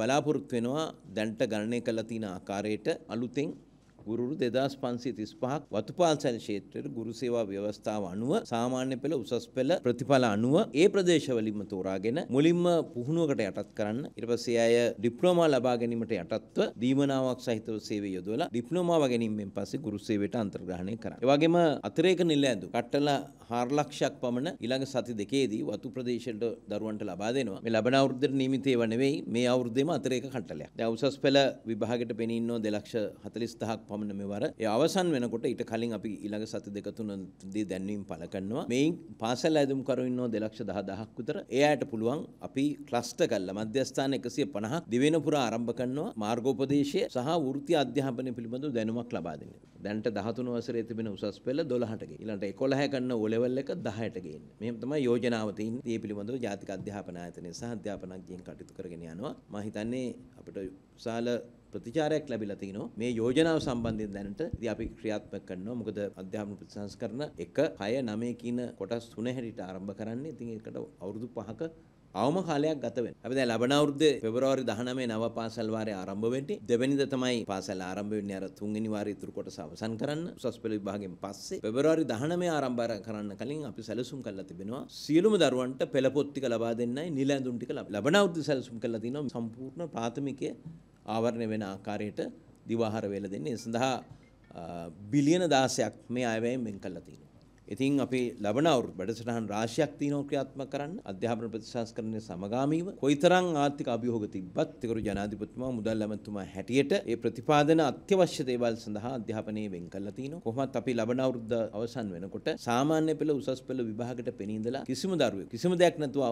බලාපොරොත්තු වෙනවා දැනට ගණනය කරලා තියෙන ආකාරයට අලුතෙන් ගුරුරු දෙදස් පන්සේ තිස් පහක් වතුපාල්සැන ශේත්‍රයට ගුරු සේවා ව්‍යවස්ථාව අනුව සාමාන්‍ය පෙළ උසස් පෙළ ප්‍රතිඵල අනුව ඒ ප්‍රදේශවලින්ම තෝරාගෙන මුලින්ම පුහුණුවකට යටත් කරන්න ඉරපසේ අය ඩිප්ලෝමා ලබා ගැනීමට යටත්ව දීමනාවක් සහිතව සේවය යොදවලා ඩිප්ලෝමාව ගැනීමෙන් පස්සේ ගුරු සේවයට අන්තර්ග්‍රහණය කරන්න. ඒ වගේම අතිරේක නිල ඇඳුම් කට්ටල 4 ලක්ෂයක් පමණ ඊළඟ සති දෙකේදී වතු ප්‍රදේශයට දරුවන්ට ලබා දෙනවා. මේ ලබන අවුරුද්දේ නියමිතේ ව නෙවෙයි මේ අවුරුද්දේම අතිරේක කට්ටලයක්. දැන් උසස් පෙළ විභාගයට පෙනී ඉන්නෝ 2 ලක්ෂ 40000ක් පමණ මෙවර අවසන් වෙනකොට ඊට කලින් අපි ඊළඟ සති දෙක තුනදී දැන්වීම පළ කරනවා මේ පාසල් ඇදුම් කරු ඉන්නෝ දෙලක්ෂ 10000ක් විතර ඒ අයට පුළුවන් අපි ක්ලස්ටර් කරලා මධ්‍යස්ථාන 150ක් දිවෙන පුරා ආරම්භ කරනවා මාර්ගෝපදේශය සහ වෘත්ති අධ්‍යාපනය පිළිබඳව දැනුමක් ලබා දෙන්න. දැන්ට 13 වසරේ තිබෙන උසස් පෙළ 12ට ගිහින් ඊළඟට 11 කරන O level එක 10ට ගේන්න. මෙහෙම තමයි යෝජනාව තියෙන්නේ. මේ පිළිබඳව ජාතික අධ්‍යාපන ආයතනය සහ අධ්‍යාපනඥයින් කටයුතු කරගෙන යනවා. මම හිතන්නේ අපිට විශාල ප්‍රතිචාරයක් ලැබිලා තිනවා මේ යෝජනාව සම්බන්ධයෙන් දැනට ඉතින් අපි ක්‍රියාත්මක කරනවා මොකද අධ්‍යාපන ප්‍රතිසංස්කරණ 1 6 9 කියන කොටස් තුන හැටියට ආරම්භ කරන්නේ ඉතින් ඒකට අවුරුදු 5ක අවම කාලයක් ගත වෙනවා. අපි දැන් ලබන අවුරුද්දේ පෙබරවාරි 19 නව පාසල් වාරය ආරම්භ වෙන්නේ. දෙවැනිද තමයි පාසල් ආරම්භ වෙන්නේ අර තුන්වෙනි වාරය ඉතුරු කොටස අවසන් කරන්න. උසස් පෙළ විභාගයෙන් පස්සේ පෙබරවාරි 19 ආරම්භ කරන්න කලින් අපි සැලසුම් කරලා තිබෙනවා. සියලුම දරුවන්ට පෙළ පොත් ටික ලබා දෙන්නයි නිල ඇඳුම් ටික ලබන අවුරුද්දේ සැලසුම් කරලා තිනවා සම්පූර්ණ ප්‍රාථමිකයේ ආවරණය වෙන ආකාරයට දිවාහාර වේල දෙන්නේ. ඒ සඳහා බිලියන 16ක් මේ ආයවැයෙන් වෙන් කරලා තියෙනවා. ඉතින් අපි ලබන අවුරුදු වැඩසටහන් රාශියක් තියෙනවා ක්‍රියාත්මක කරන්න අධ්‍යාපන ප්‍රතිසංස්කරණය සමගාමීව කොයිතරම් ආර්ථික අභියෝග තිබ්බත් තිකරු ජනාධිපතිතුමා මුදල් ඇමතිතුමා හැටියට ඒ ප්‍රතිපාදන අත්‍යවශ්‍ය දේවල් සඳහා අධ්‍යාපනයේ වෙන් කරලා තිනවා කොහොමත් අපි ලබන අවුරුද්ද අවසන් වෙනකොට සාමාන්‍ය පෙළ උසස් පෙළ විභාගයට පෙනී ඉඳලා කිසිම දරුවෙක් කිසිම දෙයක් නැතුව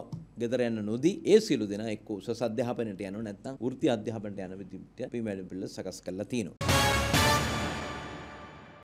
ගෙදර යන්න නොදී ඒ සියලු දෙනා එක්ක උසස් අධ්‍යාපනයට යනවා නැත්නම් වෘත්ති අධ්‍යාපනයට යන විදිහට අපි වැඩ පිළිවෙල සකස් කරලා තිනවා